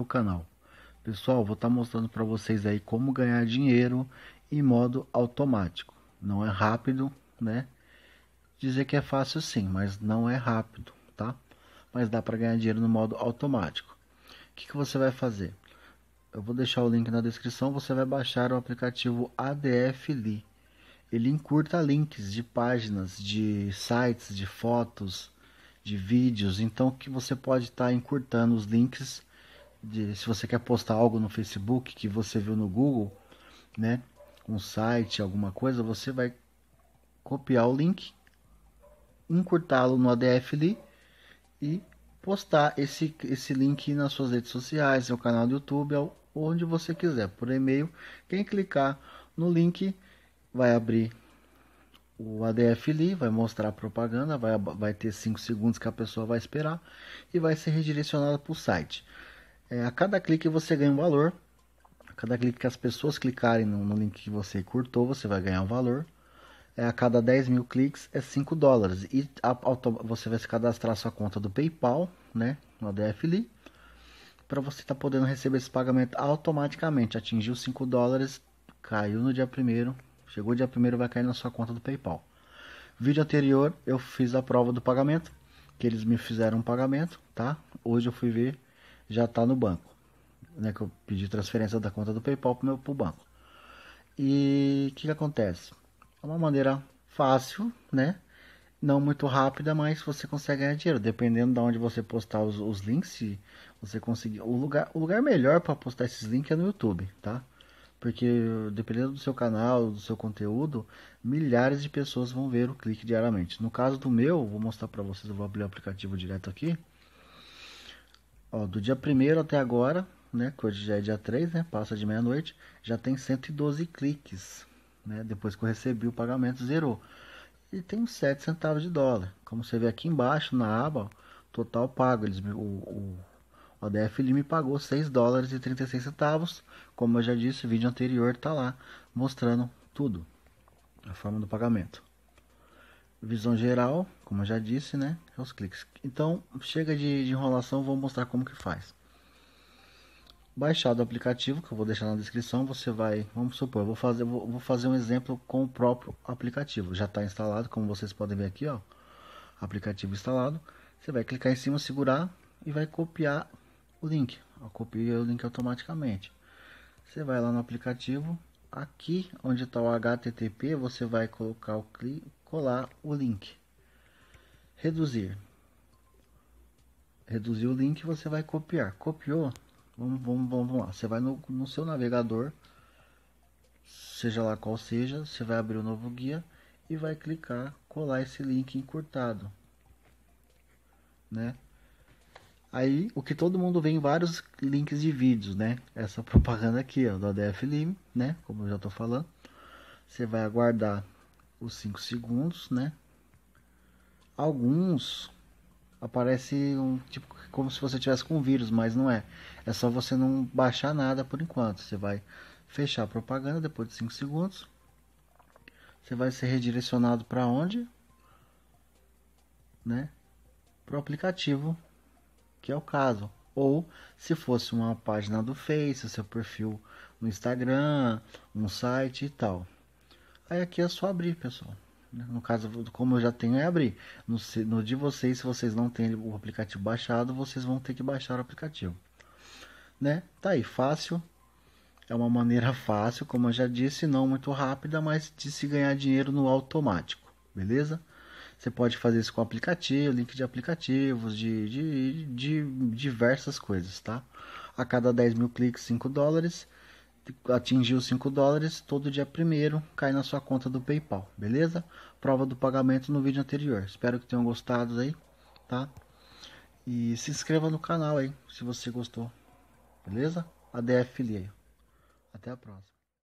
meu canal. Pessoal, vou estar tá mostrando para vocês aí como ganhar dinheiro em modo automático. Não é rápido, né? Dizer que é fácil sim, mas não é rápido, tá? Mas dá para ganhar dinheiro no modo automático. O que, que você vai fazer? Eu vou deixar o link na descrição. Você vai baixar o aplicativo ADF Lee. Ele encurta links de páginas, de sites, de fotos, de vídeos. Então que você pode estar tá encurtando os links de se você quer postar algo no Facebook que você viu no Google, né? Um site, alguma coisa, você vai copiar o link, encurtá-lo no ADF ali e postar esse, esse link nas suas redes sociais, seu canal do YouTube, onde você quiser, por e-mail. Quem clicar no link vai abrir o ADF ali, vai mostrar a propaganda, vai, vai ter 5 segundos que a pessoa vai esperar e vai ser redirecionada para o site. É, a cada clique você ganha um valor. A cada clique que as pessoas clicarem no, no link que você curtou, você vai ganhar um valor. É, a cada 10 mil cliques é 5 dólares. E a, a, você vai se cadastrar sua conta do PayPal, né? No DFLI. Para você estar tá podendo receber esse pagamento automaticamente. Atingiu 5 dólares, caiu no dia 1. Chegou dia 1 vai cair na sua conta do PayPal. Vídeo anterior eu fiz a prova do pagamento. Que eles me fizeram um pagamento, tá? Hoje eu fui ver já está no banco. Né, que eu pedi transferência da conta do PayPal para o banco. E o que, que acontece? É uma maneira fácil, né? Não muito rápida, mas você consegue ganhar dinheiro. Dependendo de onde você postar os, os links, se você conseguir. O lugar, o lugar melhor para postar esses links é no YouTube, tá? Porque dependendo do seu canal, do seu conteúdo, milhares de pessoas vão ver o clique diariamente. No caso do meu, vou mostrar para vocês, eu vou abrir o aplicativo direto aqui. Ó, do dia 1 até agora, né, que hoje já é dia 3, né, passa de meia-noite, já tem 112 cliques, né, depois que eu recebi o pagamento, zerou. E tem uns 7 centavos de dólar, como você vê aqui embaixo na aba, ó, total pago, eles, o, o, o ADF ele me pagou 6 dólares e 36 centavos, como eu já disse, o vídeo anterior tá lá, mostrando tudo, a forma do pagamento visão geral, como eu já disse, né? É os cliques. Então, chega de, de enrolação, vou mostrar como que faz. Baixado o aplicativo, que eu vou deixar na descrição, você vai, vamos supor, vou fazer, vou, vou fazer um exemplo com o próprio aplicativo. Já está instalado, como vocês podem ver aqui, ó. Aplicativo instalado. Você vai clicar em cima, segurar e vai copiar o link. Eu o link automaticamente. Você vai lá no aplicativo, aqui onde está o HTTP, você vai colocar o clique colar o link. Reduzir. Reduzir o link, você vai copiar. Copiou, vamos, vamos, vamos lá. Você vai no, no seu navegador, seja lá qual seja, você vai abrir o um novo guia e vai clicar colar esse link encurtado. Né? Aí, o que todo mundo vê em vários links de vídeos, né? Essa propaganda aqui, ó, do ADF Lime, né? Como eu já tô falando. Você vai aguardar os 5 segundos, né? Alguns aparece um tipo como se você tivesse com vírus, mas não é. É só você não baixar nada por enquanto. Você vai fechar a propaganda depois de 5 segundos. Você vai ser redirecionado para onde? Né? Para o aplicativo, que é o caso. Ou se fosse uma página do Face, seu perfil no Instagram, um site e tal. Aí aqui é só abrir, pessoal. No caso, como eu já tenho, é abrir. No, no de vocês, se vocês não têm o aplicativo baixado, vocês vão ter que baixar o aplicativo. Né? Tá aí, fácil. É uma maneira fácil, como eu já disse, não muito rápida, mas de se ganhar dinheiro no automático. Beleza? Você pode fazer isso com aplicativo, link de aplicativos, de, de, de diversas coisas, tá? A cada 10 mil cliques, 5 dólares atingiu 5 dólares, todo dia primeiro cai na sua conta do PayPal, beleza? Prova do pagamento no vídeo anterior. Espero que tenham gostado aí, tá? E se inscreva no canal aí, se você gostou, beleza? ADF Leia. Até a próxima.